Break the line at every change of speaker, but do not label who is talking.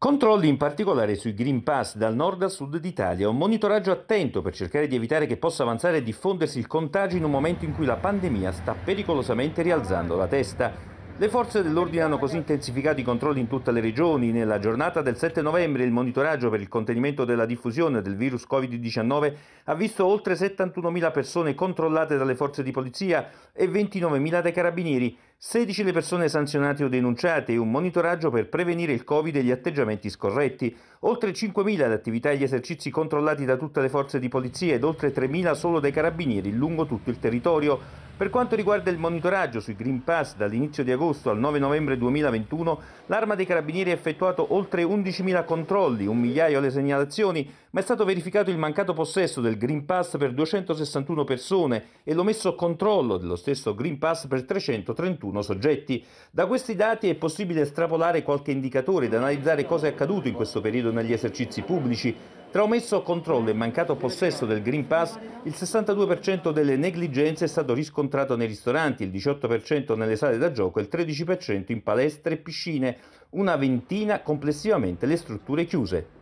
Controlli in particolare sui Green Pass dal nord al sud d'Italia, un monitoraggio attento per cercare di evitare che possa avanzare e diffondersi il contagio in un momento in cui la pandemia sta pericolosamente rialzando la testa. Le forze dell'ordine hanno così intensificato i controlli in tutte le regioni. Nella giornata del 7 novembre il monitoraggio per il contenimento della diffusione del virus Covid-19 ha visto oltre 71.000 persone controllate dalle forze di polizia e 29.000 dai carabinieri. 16 le persone sanzionate o denunciate e un monitoraggio per prevenire il Covid e gli atteggiamenti scorretti, oltre 5.000 le attività e gli esercizi controllati da tutte le forze di polizia ed oltre 3.000 solo dai carabinieri lungo tutto il territorio. Per quanto riguarda il monitoraggio sui Green Pass dall'inizio di agosto al 9 novembre 2021, l'Arma dei Carabinieri ha effettuato oltre 11.000 controlli, un migliaio alle segnalazioni, ma è stato verificato il mancato possesso del Green Pass per 261 persone e l'omesso controllo dello stesso Green Pass per 331 41 soggetti. Da questi dati è possibile estrapolare qualche indicatore ed analizzare cosa è accaduto in questo periodo negli esercizi pubblici. Tra omesso controllo e mancato possesso del Green Pass, il 62% delle negligenze è stato riscontrato nei ristoranti, il 18% nelle sale da gioco e il 13% in palestre e piscine, una ventina complessivamente le strutture chiuse.